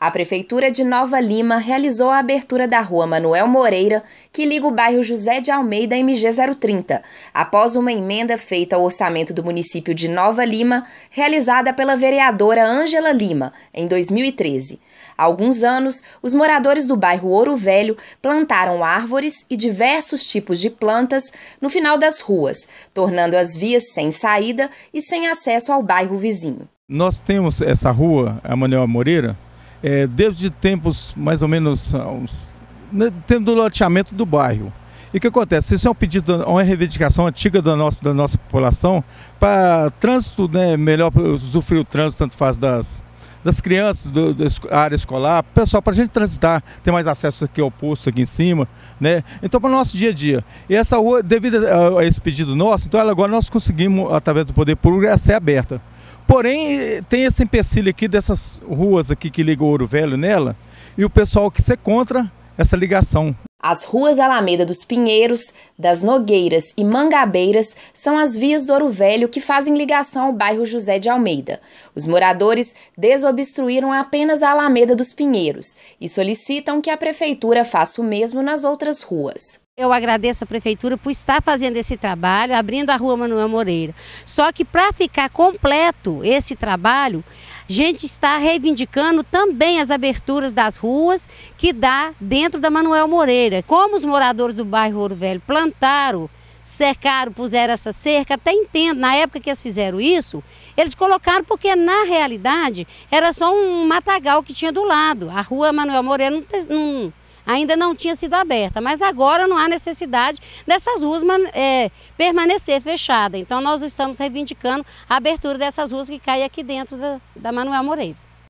A Prefeitura de Nova Lima realizou a abertura da rua Manuel Moreira, que liga o bairro José de Almeida MG030, após uma emenda feita ao orçamento do município de Nova Lima, realizada pela vereadora Ângela Lima, em 2013. Há alguns anos, os moradores do bairro Ouro Velho plantaram árvores e diversos tipos de plantas no final das ruas, tornando as vias sem saída e sem acesso ao bairro vizinho. Nós temos essa rua, a Manuel Moreira, é, desde tempos mais ou menos ah, uns, né, tempo do loteamento do bairro. E o que acontece? Isso é um pedido, uma reivindicação antiga da nossa, da nossa população para trânsito, né, melhor usufruir o trânsito, tanto faz das, das crianças da área escolar, pessoal, para a gente transitar, ter mais acesso aqui ao posto aqui em cima, né? Então, para o nosso dia a dia. E essa rua, devido a, a esse pedido nosso, então ela, agora nós conseguimos, através do Poder Público, ser é aberta. Porém, tem esse empecilho aqui dessas ruas aqui que ligam Ouro Velho nela e o pessoal que se contra essa ligação. As ruas Alameda dos Pinheiros, das Nogueiras e Mangabeiras são as vias do Ouro Velho que fazem ligação ao bairro José de Almeida. Os moradores desobstruíram apenas a Alameda dos Pinheiros e solicitam que a prefeitura faça o mesmo nas outras ruas. Eu agradeço a prefeitura por estar fazendo esse trabalho, abrindo a rua Manuel Moreira. Só que para ficar completo esse trabalho, a gente está reivindicando também as aberturas das ruas que dá dentro da Manuel Moreira. Como os moradores do bairro Ouro Velho plantaram, cercaram, puseram essa cerca, até entendo, na época que eles fizeram isso, eles colocaram porque na realidade era só um matagal que tinha do lado. A rua Manuel Moreira não, não ainda não tinha sido aberta, mas agora não há necessidade dessas ruas é, permanecer fechadas. Então nós estamos reivindicando a abertura dessas ruas que caem aqui dentro da, da Manuel Moreira.